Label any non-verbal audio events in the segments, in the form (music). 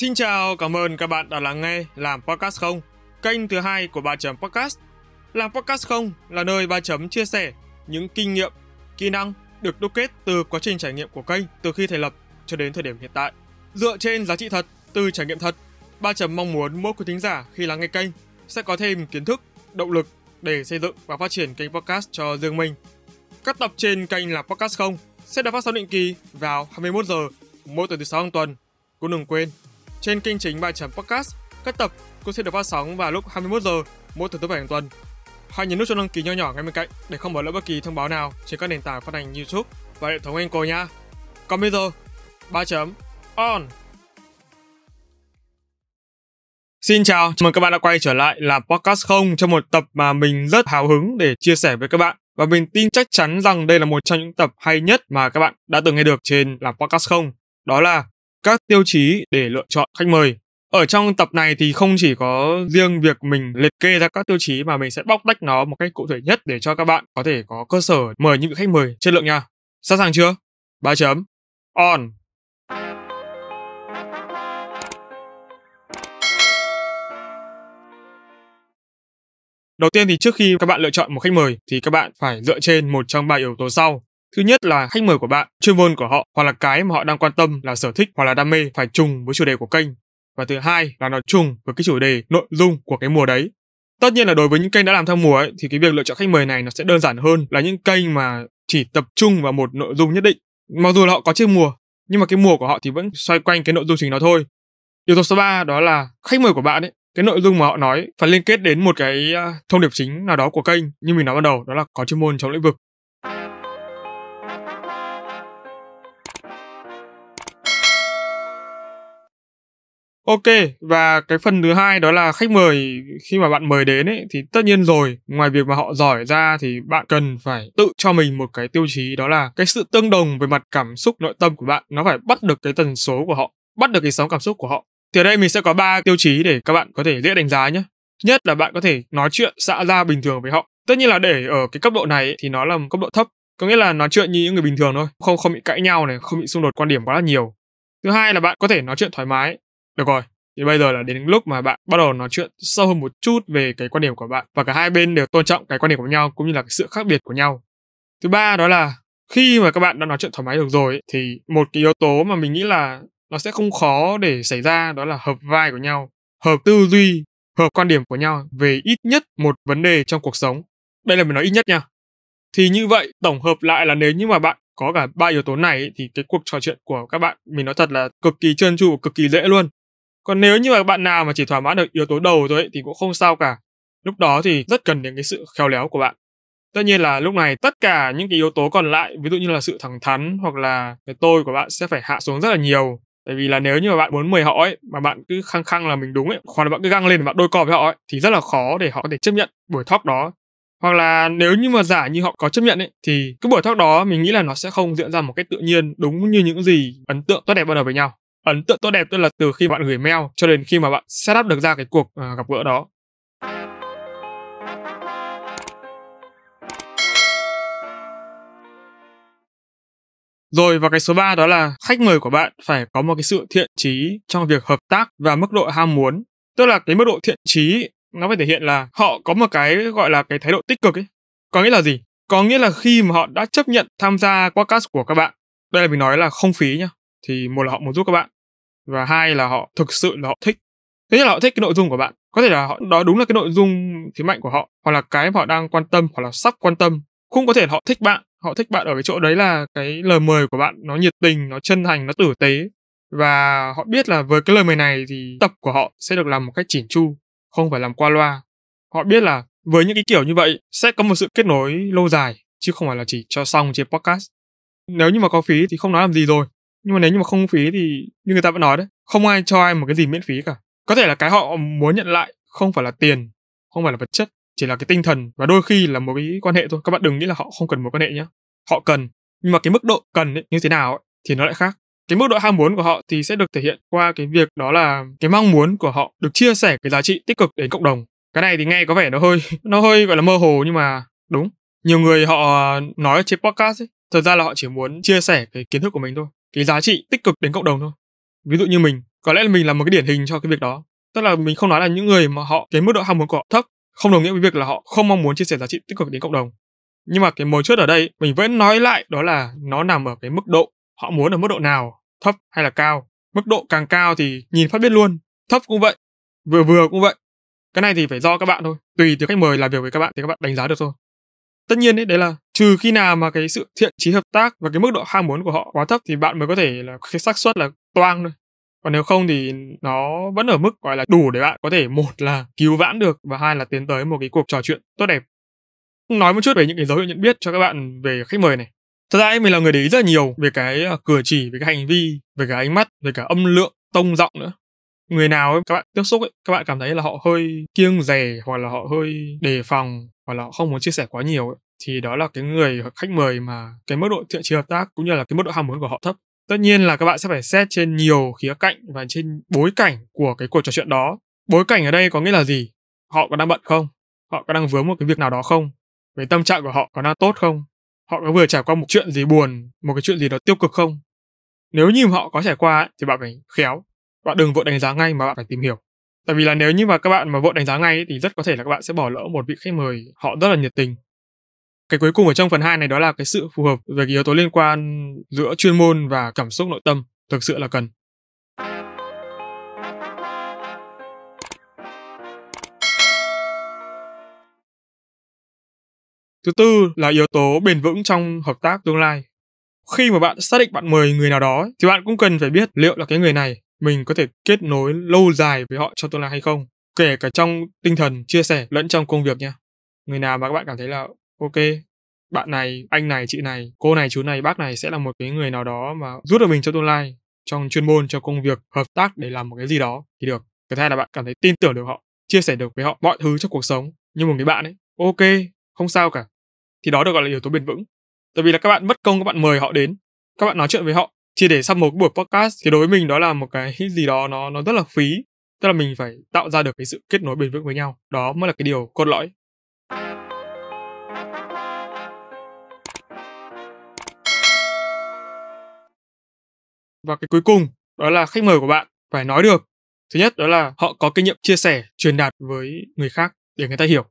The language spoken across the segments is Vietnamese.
Xin chào, cảm ơn các bạn đã lắng nghe Làm Podcast Không, kênh thứ hai của Ba Chấm Podcast. Làm Podcast Không là nơi Ba Chấm chia sẻ những kinh nghiệm, kỹ năng được đúc kết từ quá trình trải nghiệm của kênh từ khi thành lập cho đến thời điểm hiện tại. Dựa trên giá trị thật từ trải nghiệm thật, Ba Chấm mong muốn mỗi quý thính giả khi lắng nghe kênh sẽ có thêm kiến thức, động lực để xây dựng và phát triển kênh podcast cho riêng mình. Các tập trên kênh là Podcast Không sẽ được phát sóng định kỳ vào 21 giờ mỗi tuần thứ sáu hàng tuần. Cũng đừng quên trên kênh chính chấm podcast. Các tập cũng sẽ được phát sóng vào lúc 21 giờ mỗi thứ tư bảy hàng tuần. Hãy nhấn nút cho đăng ký nho nhỏ ngay bên cạnh để không bỏ lỡ bất kỳ thông báo nào trên các nền tảng phát hành YouTube và hệ thống Anchor nha. Còn bây giờ, ba chấm on. Xin chào, chào mừng các bạn đã quay trở lại làm podcast không cho một tập mà mình rất hào hứng để chia sẻ với các bạn và mình tin chắc chắn rằng đây là một trong những tập hay nhất mà các bạn đã từng nghe được trên làm podcast không. Đó là các tiêu chí để lựa chọn khách mời. Ở trong tập này thì không chỉ có riêng việc mình liệt kê ra các tiêu chí mà mình sẽ bóc tách nó một cách cụ thể nhất để cho các bạn có thể có cơ sở mời những khách mời chất lượng nha. Sẵn sàng chưa? Ba chấm. On. Đầu tiên thì trước khi các bạn lựa chọn một khách mời thì các bạn phải dựa trên một trong ba yếu tố sau. Thứ nhất là khách mời của bạn, chuyên môn của họ hoặc là cái mà họ đang quan tâm là sở thích hoặc là đam mê phải trùng với chủ đề của kênh. Và thứ hai là nó trùng với cái chủ đề, nội dung của cái mùa đấy. Tất nhiên là đối với những kênh đã làm theo mùa ấy thì cái việc lựa chọn khách mời này nó sẽ đơn giản hơn là những kênh mà chỉ tập trung vào một nội dung nhất định. Mặc dù là họ có chia mùa, nhưng mà cái mùa của họ thì vẫn xoay quanh cái nội dung chính đó thôi. Yếu tố số 3 đó là khách mời của bạn ấy, cái nội dung mà họ nói phải liên kết đến một cái thông điệp chính nào đó của kênh như mình nói ban đầu đó là có chuyên môn trong lĩnh vực Ok, và cái phần thứ hai đó là khách mời khi mà bạn mời đến ấy thì tất nhiên rồi, ngoài việc mà họ giỏi ra thì bạn cần phải tự cho mình một cái tiêu chí đó là cái sự tương đồng về mặt cảm xúc nội tâm của bạn nó phải bắt được cái tần số của họ, bắt được cái sóng cảm xúc của họ. Thì ở đây mình sẽ có ba tiêu chí để các bạn có thể dễ đánh giá nhé. Nhất là bạn có thể nói chuyện xã ra bình thường với họ. Tất nhiên là để ở cái cấp độ này ấy, thì nó là một cấp độ thấp, có nghĩa là nói chuyện như những người bình thường thôi, không không bị cãi nhau này, không bị xung đột quan điểm quá là nhiều. Thứ hai là bạn có thể nói chuyện thoải mái, được rồi, thì bây giờ là đến lúc mà bạn bắt đầu nói chuyện sâu hơn một chút về cái quan điểm của bạn và cả hai bên đều tôn trọng cái quan điểm của nhau cũng như là cái sự khác biệt của nhau. Thứ ba đó là khi mà các bạn đã nói chuyện thoải mái được rồi thì một cái yếu tố mà mình nghĩ là nó sẽ không khó để xảy ra đó là hợp vai của nhau, hợp tư duy, hợp quan điểm của nhau về ít nhất một vấn đề trong cuộc sống. Đây là mình nói ít nhất nha. Thì như vậy tổng hợp lại là nếu như mà bạn có cả ba yếu tố này thì cái cuộc trò chuyện của các bạn mình nói thật là cực kỳ trơn tru cực kỳ dễ luôn còn nếu như mà bạn nào mà chỉ thỏa mãn được yếu tố đầu thôi ấy, thì cũng không sao cả. Lúc đó thì rất cần đến cái sự khéo léo của bạn. Tất nhiên là lúc này tất cả những cái yếu tố còn lại, ví dụ như là sự thẳng thắn hoặc là cái tôi của bạn sẽ phải hạ xuống rất là nhiều. Tại vì là nếu như mà bạn muốn mời họ ấy, mà bạn cứ khăng khăng là mình đúng ấy, hoặc là bạn cứ găng lên bạn đôi co với họ ấy, thì rất là khó để họ có thể chấp nhận buổi talk đó. Hoặc là nếu như mà giả như họ có chấp nhận ấy, thì cái buổi talk đó mình nghĩ là nó sẽ không diễn ra một cách tự nhiên đúng như những gì ấn tượng tốt đẹp ban đầu với nhau ấn tượng tốt đẹp tức là từ khi bạn gửi mail cho đến khi mà bạn setup được ra cái cuộc uh, gặp gỡ đó Rồi và cái số 3 đó là khách mời của bạn phải có một cái sự thiện trí trong việc hợp tác và mức độ ham muốn. Tức là cái mức độ thiện trí nó phải thể hiện là họ có một cái gọi là cái thái độ tích cực ấy. Có nghĩa là gì? Có nghĩa là khi mà họ đã chấp nhận tham gia podcast của các bạn, đây là mình nói là không phí nhá, thì một là họ muốn giúp các bạn và hai là họ thực sự là họ thích thứ nhất là họ thích cái nội dung của bạn có thể là họ đó đúng là cái nội dung thế mạnh của họ hoặc là cái họ đang quan tâm hoặc là sắp quan tâm cũng có thể là họ thích bạn họ thích bạn ở cái chỗ đấy là cái lời mời của bạn nó nhiệt tình nó chân thành nó tử tế và họ biết là với cái lời mời này thì tập của họ sẽ được làm một cách chỉn chu không phải làm qua loa họ biết là với những cái kiểu như vậy sẽ có một sự kết nối lâu dài chứ không phải là chỉ cho xong trên podcast nếu như mà có phí thì không nói làm gì rồi nhưng mà nếu như mà không phí thì như người ta vẫn nói đấy không ai cho ai một cái gì miễn phí cả có thể là cái họ muốn nhận lại không phải là tiền không phải là vật chất chỉ là cái tinh thần và đôi khi là một cái quan hệ thôi các bạn đừng nghĩ là họ không cần một quan hệ nhé họ cần nhưng mà cái mức độ cần ấy, như thế nào ấy, thì nó lại khác cái mức độ ham muốn của họ thì sẽ được thể hiện qua cái việc đó là cái mong muốn của họ được chia sẻ cái giá trị tích cực đến cộng đồng cái này thì nghe có vẻ nó hơi (laughs) nó hơi gọi là mơ hồ nhưng mà đúng nhiều người họ nói trên podcast ấy thật ra là họ chỉ muốn chia sẻ cái kiến thức của mình thôi cái giá trị tích cực đến cộng đồng thôi ví dụ như mình có lẽ là mình là một cái điển hình cho cái việc đó tức là mình không nói là những người mà họ cái mức độ ham muốn của họ thấp không đồng nghĩa với việc là họ không mong muốn chia sẻ giá trị tích cực đến cộng đồng nhưng mà cái mấu chốt ở đây mình vẫn nói lại đó là nó nằm ở cái mức độ họ muốn ở mức độ nào thấp hay là cao mức độ càng cao thì nhìn phát biết luôn thấp cũng vậy vừa vừa cũng vậy cái này thì phải do các bạn thôi tùy từ khách mời làm việc với các bạn thì các bạn đánh giá được thôi tất nhiên ấy, đấy là trừ khi nào mà cái sự thiện trí hợp tác và cái mức độ ham muốn của họ quá thấp thì bạn mới có thể là cái xác suất là toang thôi còn nếu không thì nó vẫn ở mức gọi là đủ để bạn có thể một là cứu vãn được và hai là tiến tới một cái cuộc trò chuyện tốt đẹp nói một chút về những cái dấu hiệu nhận biết cho các bạn về khách mời này thật ra ấy, mình là người để ý rất là nhiều về cái ờ, cử chỉ về cái hành vi về cái ánh mắt về cả âm lượng tông giọng nữa người nào ấy, các bạn tiếp xúc ấy, các bạn cảm thấy là họ hơi kiêng dè hoặc là họ hơi đề phòng hoặc là họ không muốn chia sẻ quá nhiều ấy, thì đó là cái người khách mời mà cái mức độ thiện trí hợp tác cũng như là cái mức độ ham muốn của họ thấp tất nhiên là các bạn sẽ phải xét trên nhiều khía cạnh và trên bối cảnh của cái cuộc trò chuyện đó bối cảnh ở đây có nghĩa là gì họ có đang bận không họ có đang vướng một cái việc nào đó không về tâm trạng của họ có đang tốt không họ có vừa trải qua một chuyện gì buồn một cái chuyện gì đó tiêu cực không nếu như họ có trải qua ấy, thì bạn phải khéo bạn đừng vội đánh giá ngay mà bạn phải tìm hiểu tại vì là nếu như mà các bạn mà vội đánh giá ngay thì rất có thể là các bạn sẽ bỏ lỡ một vị khách mời họ rất là nhiệt tình cái cuối cùng ở trong phần 2 này đó là cái sự phù hợp về cái yếu tố liên quan giữa chuyên môn và cảm xúc nội tâm thực sự là cần Thứ tư là yếu tố bền vững trong hợp tác tương lai. Khi mà bạn xác định bạn mời người nào đó thì bạn cũng cần phải biết liệu là cái người này mình có thể kết nối lâu dài với họ trong tương lai hay không kể cả trong tinh thần chia sẻ lẫn trong công việc nha người nào mà các bạn cảm thấy là ok bạn này anh này chị này cô này chú này bác này sẽ là một cái người nào đó mà giúp được mình trong tương lai trong chuyên môn trong công việc hợp tác để làm một cái gì đó thì được cái thứ hai là bạn cảm thấy tin tưởng được họ chia sẻ được với họ mọi thứ trong cuộc sống như một người bạn ấy ok không sao cả thì đó được gọi là yếu tố bền vững tại vì là các bạn mất công các bạn mời họ đến các bạn nói chuyện với họ chỉ để sắp một buổi podcast thì đối với mình đó là một cái gì đó nó nó rất là phí tức là mình phải tạo ra được cái sự kết nối bền vững với nhau đó mới là cái điều cốt lõi và cái cuối cùng đó là khách mời của bạn phải nói được thứ nhất đó là họ có kinh nghiệm chia sẻ truyền đạt với người khác để người ta hiểu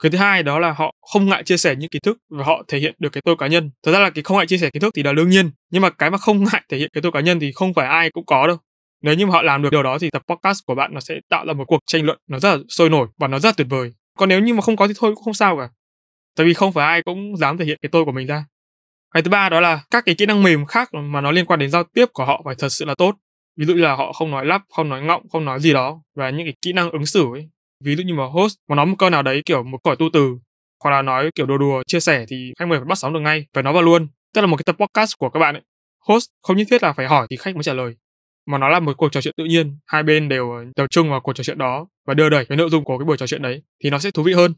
cái thứ hai đó là họ không ngại chia sẻ những kiến thức và họ thể hiện được cái tôi cá nhân thật ra là cái không ngại chia sẻ kiến thức thì là đương nhiên nhưng mà cái mà không (laughs) ngại thể hiện cái tôi cá nhân thì không phải ai cũng có đâu nếu như mà họ làm được điều đó thì tập podcast của bạn nó sẽ tạo ra một cuộc tranh luận nó rất là sôi nổi và nó rất là tuyệt vời còn nếu như mà không có thì thôi cũng không sao cả tại vì không phải ai cũng dám thể hiện cái tôi của mình ra cái thứ ba đó là các cái kỹ năng mềm khác mà nó liên quan đến giao tiếp của họ phải thật sự là tốt ví dụ như là họ không nói lắp không nói ngọng không nói gì đó và những cái kỹ năng ứng xử ấy ví dụ như mà host mà nói một câu nào đấy kiểu một cõi tu từ hoặc là nói kiểu đùa đùa chia sẻ thì khách mời phải bắt sóng được ngay phải nói vào luôn tức là một cái tập podcast của các bạn ấy host không nhất thiết là phải hỏi thì khách mới trả lời mà nó là một cuộc trò chuyện tự nhiên hai bên đều tập trung vào cuộc trò chuyện đó và đưa đẩy cái nội dung của cái buổi trò chuyện đấy thì nó sẽ thú vị hơn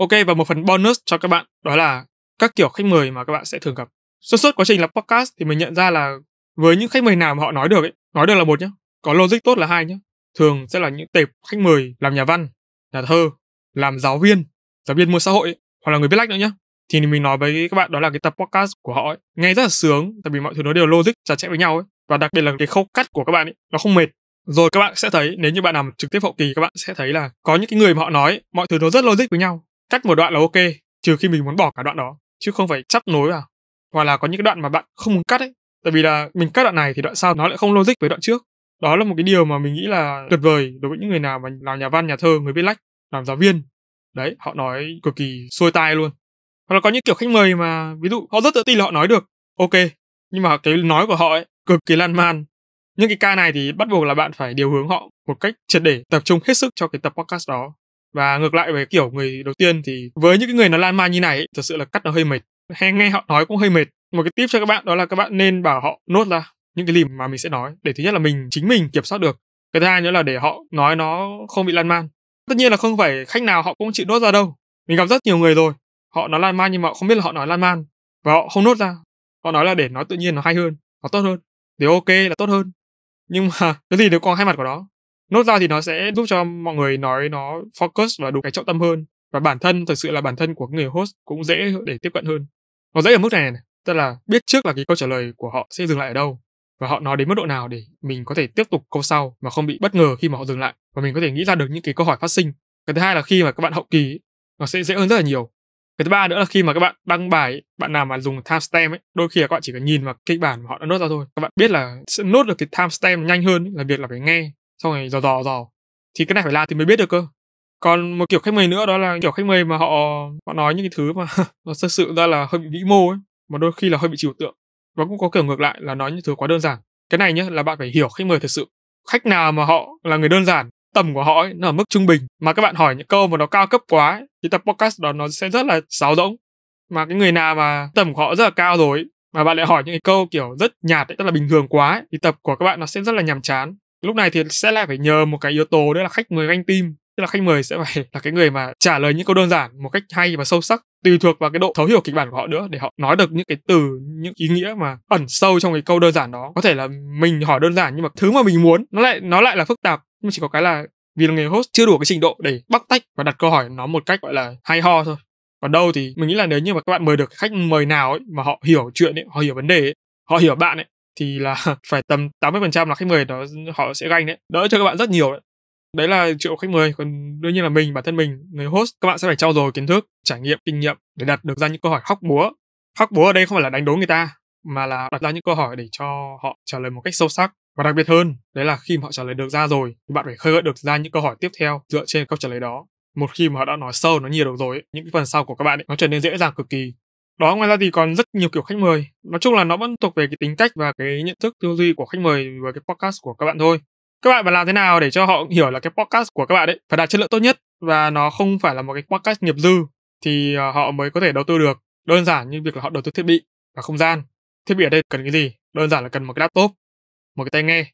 Ok và một phần bonus cho các bạn đó là các kiểu khách mời mà các bạn sẽ thường gặp suốt suốt quá trình làm podcast thì mình nhận ra là với những khách mời nào mà họ nói được ấy, nói được là một nhá, có logic tốt là hai nhá. Thường sẽ là những tệp khách mời làm nhà văn, nhà thơ, làm giáo viên, giáo viên môn xã hội ấy, hoặc là người viết lách nữa nhá. Thì mình nói với các bạn đó là cái tập podcast của họ ấy, nghe rất là sướng tại vì mọi thứ nó đều logic chặt chẽ với nhau ấy và đặc biệt là cái khâu cắt của các bạn ấy nó không mệt rồi các bạn sẽ thấy nếu như bạn làm trực tiếp hậu kỳ các bạn sẽ thấy là có những cái người mà họ nói mọi thứ nó rất logic với nhau cắt một đoạn là ok trừ khi mình muốn bỏ cả đoạn đó chứ không phải chấp nối vào hoặc là có những cái đoạn mà bạn không muốn cắt ấy tại vì là mình cắt đoạn này thì đoạn sau nó lại không logic với đoạn trước đó là một cái điều mà mình nghĩ là tuyệt vời đối với những người nào mà làm nhà văn nhà thơ người viết lách làm giáo viên đấy họ nói cực kỳ xuôi tai luôn hoặc là có những kiểu khách mời mà ví dụ họ rất tự tin là họ nói được ok nhưng mà cái nói của họ ấy cực kỳ lan man những cái ca này thì bắt buộc là bạn phải điều hướng họ một cách triệt để tập trung hết sức cho cái tập podcast đó và ngược lại về kiểu người đầu tiên thì với những cái người nó lan man như này ấy, thật sự là cắt nó hơi mệt hay nghe họ nói cũng hơi mệt một cái tip cho các bạn đó là các bạn nên bảo họ nốt ra những cái gì mà mình sẽ nói để thứ nhất là mình chính mình kiểm soát được cái thứ hai nữa là để họ nói nó không bị lan man tất nhiên là không phải khách nào họ cũng chịu nốt ra đâu mình gặp rất nhiều người rồi họ nói lan man nhưng mà họ không biết là họ nói lan man và họ không nốt ra họ nói là để nói tự nhiên nó hay hơn nó tốt hơn thì ok là tốt hơn nhưng mà (laughs) cái gì đều còn hai mặt của nó nốt ra thì nó sẽ giúp cho mọi người nói nó focus và đúng cái trọng tâm hơn và bản thân thực sự là bản thân của người host cũng dễ để tiếp cận hơn nó dễ ở mức này, này tức là biết trước là cái câu trả lời của họ sẽ dừng lại ở đâu và họ nói đến mức độ nào để mình có thể tiếp tục câu sau mà không bị bất ngờ khi mà họ dừng lại và mình có thể nghĩ ra được những cái câu hỏi phát sinh cái thứ hai là khi mà các bạn hậu kỳ nó sẽ dễ hơn rất là nhiều cái thứ ba nữa là khi mà các bạn đăng bài bạn nào mà dùng timestamp ấy đôi khi là các bạn chỉ cần nhìn vào kịch bản mà họ đã nốt ra thôi các bạn biết là sẽ nốt được cái timestamp nhanh hơn là việc là phải nghe xong rồi dò dò dò thì cái này phải làm thì mới biết được cơ còn một kiểu khách mời nữa đó là kiểu khách mời mà họ họ nói những cái thứ mà (laughs) nó thực sự ra là hơi bị vĩ mô ấy mà đôi khi là hơi bị trừu tượng và cũng có kiểu ngược lại là nói những thứ quá đơn giản cái này nhé là bạn phải hiểu khách mời thật sự khách nào mà họ là người đơn giản tầm của họ ấy, nó ở mức trung bình mà các bạn hỏi những câu mà nó cao cấp quá ấy, thì tập podcast đó nó sẽ rất là sáo rỗng mà cái người nào mà tầm của họ rất là cao rồi ấy, mà bạn lại hỏi những cái câu kiểu rất nhạt ấy, tức là bình thường quá ấy, thì tập của các bạn nó sẽ rất là nhàm chán lúc này thì sẽ lại phải nhờ một cái yếu tố đó là khách mời ganh tim tức là khách mời sẽ phải là cái người mà trả lời những câu đơn giản một cách hay và sâu sắc tùy thuộc vào cái độ thấu hiểu kịch bản của họ nữa để họ nói được những cái từ những ý nghĩa mà ẩn sâu trong cái câu đơn giản đó có thể là mình hỏi đơn giản nhưng mà thứ mà mình muốn nó lại nó lại là phức tạp nhưng chỉ có cái là vì là người host chưa đủ cái trình độ để bóc tách và đặt câu hỏi nó một cách gọi là hay ho thôi còn đâu thì mình nghĩ là nếu như mà các bạn mời được khách mời nào ấy mà họ hiểu chuyện ấy họ hiểu vấn đề ấy họ hiểu bạn ấy thì là (laughs) phải tầm 80% là khách mời đó họ sẽ ganh đấy đỡ cho các bạn rất nhiều đấy đấy là triệu khách mời còn đương nhiên là mình bản thân mình người host các bạn sẽ phải trau dồi kiến thức trải nghiệm kinh nghiệm để đặt được ra những câu hỏi khóc búa khóc búa ở đây không phải là đánh đố người ta mà là đặt ra những câu hỏi để cho họ trả lời một cách sâu sắc và đặc biệt hơn đấy là khi mà họ trả lời được ra rồi thì bạn phải khơi gợi được ra những câu hỏi tiếp theo dựa trên câu trả lời đó một khi mà họ đã nói sâu nó nhiều được rồi ấy, những cái phần sau của các bạn ấy, nó trở nên dễ dàng cực kỳ đó ngoài ra thì còn rất nhiều kiểu khách mời nói chung là nó vẫn thuộc về cái tính cách và cái nhận thức tư duy của khách mời với cái podcast của các bạn thôi các bạn phải làm thế nào để cho họ hiểu là cái podcast của các bạn ấy phải đạt chất lượng tốt nhất và nó không phải là một cái podcast nghiệp dư thì ờ, họ mới có thể đầu tư được đơn giản như việc là họ đầu tư thiết bị và không gian thiết bị ở đây cần cái gì đơn giản là cần một cái laptop một cái tai nghe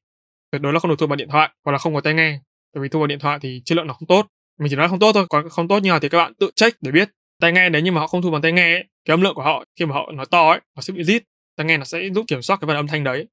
tuyệt đối là không được thu bằng điện thoại hoặc là không có tai nghe tại vì thu bằng điện thoại thì chất lượng nó không tốt mình chỉ nói không tốt thôi còn không tốt như nào thì các bạn tự check để biết tai nghe nếu như mà họ không thu bằng tai nghe ấy, cái âm lượng của họ khi mà họ nói to ấy nó sẽ bị rít tai nghe nó sẽ giúp kiểm soát cái phần âm thanh đấy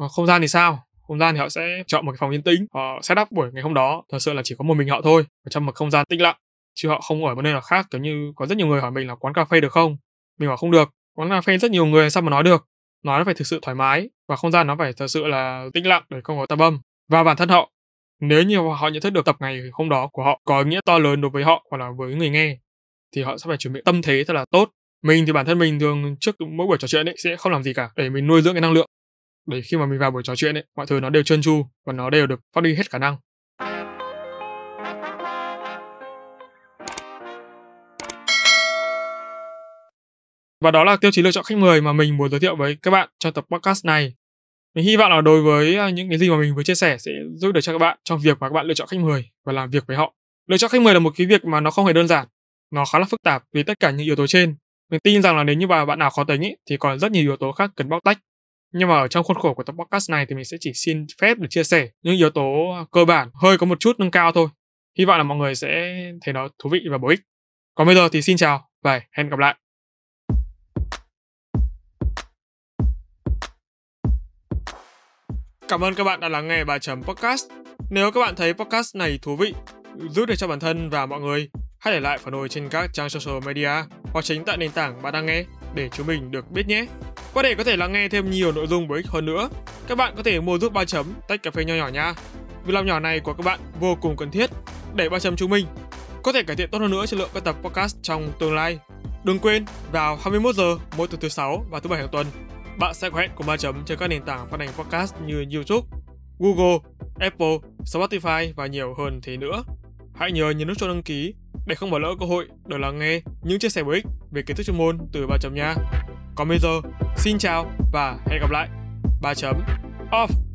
ờ, không gian thì sao không gian thì họ sẽ chọn một cái phòng yên tĩnh họ set up buổi ngày hôm đó thật sự là chỉ có một mình họ thôi ở trong một không gian tĩnh lặng chứ họ không ở một nơi nào khác kiểu như có rất nhiều người hỏi mình là quán cà phê được không mình bảo không được quán cà phê rất nhiều người sao mà nói được nói nó phải thực sự thoải mái và không gian nó phải thật sự là tĩnh lặng để không có tạp âm và bản thân họ nếu như họ nhận thức được tập ngày hôm đó của họ có ý nghĩa to lớn đối với họ hoặc là với người nghe thì họ sẽ phải chuẩn bị tâm thế thật là tốt mình thì bản thân mình thường trước mỗi buổi trò chuyện ấy sẽ không làm gì cả để mình nuôi dưỡng cái năng lượng để khi mà mình vào buổi trò chuyện ấy, mọi thứ nó đều trơn tru và nó đều được phát đi hết khả năng. Và đó là tiêu chí lựa chọn khách mời mà mình muốn giới thiệu với các bạn trong tập podcast này. Mình hy vọng là đối với à, những cái gì mà mình vừa chia sẻ sẽ giúp được cho các bạn trong việc mà các bạn lựa chọn khách mời và làm việc với họ. Lựa chọn khách mời là một cái việc mà nó không hề đơn giản, nó khá là phức tạp vì tất cả những yếu tố trên. Mình tin rằng là nếu như bà bạn nào khó tính ý, thì còn rất nhiều yếu tố khác cần bóc tách nhưng mà ở trong khuôn khổ của tập podcast này thì mình sẽ chỉ xin phép được chia sẻ những yếu tố cơ bản hơi có một chút nâng cao thôi hy vọng là mọi người sẽ thấy nó thú vị và bổ ích còn bây giờ thì xin chào và hẹn gặp lại Cảm ơn các bạn đã lắng nghe bài chấm podcast. Nếu các bạn thấy podcast này thú vị, giúp được cho bản thân và mọi người, hãy để lại phản hồi trên các trang social media hoặc chính tại nền tảng bạn đang nghe để chúng mình được biết nhé. Qua để có thể lắng nghe thêm nhiều nội dung bổ ích hơn nữa, các bạn có thể mua giúp ba chấm tách cà phê nho nhỏ nha. Việc làm nhỏ này của các bạn vô cùng cần thiết để ba chấm chúng mình có thể cải thiện tốt hơn nữa chất lượng các tập podcast trong tương lai. Đừng quên vào 21 giờ mỗi thứ thứ sáu và thứ bảy hàng tuần, bạn sẽ có hẹn cùng ba chấm trên các nền tảng phát hành podcast như YouTube, Google, Apple, Spotify và nhiều hơn thế nữa. Hãy nhớ nhấn nút cho đăng ký để không bỏ lỡ cơ hội được lắng nghe những chia sẻ bổ ích về kiến thức chuyên môn từ ba chấm nha. Còn bây giờ, xin chào và hẹn gặp lại. 3 chấm off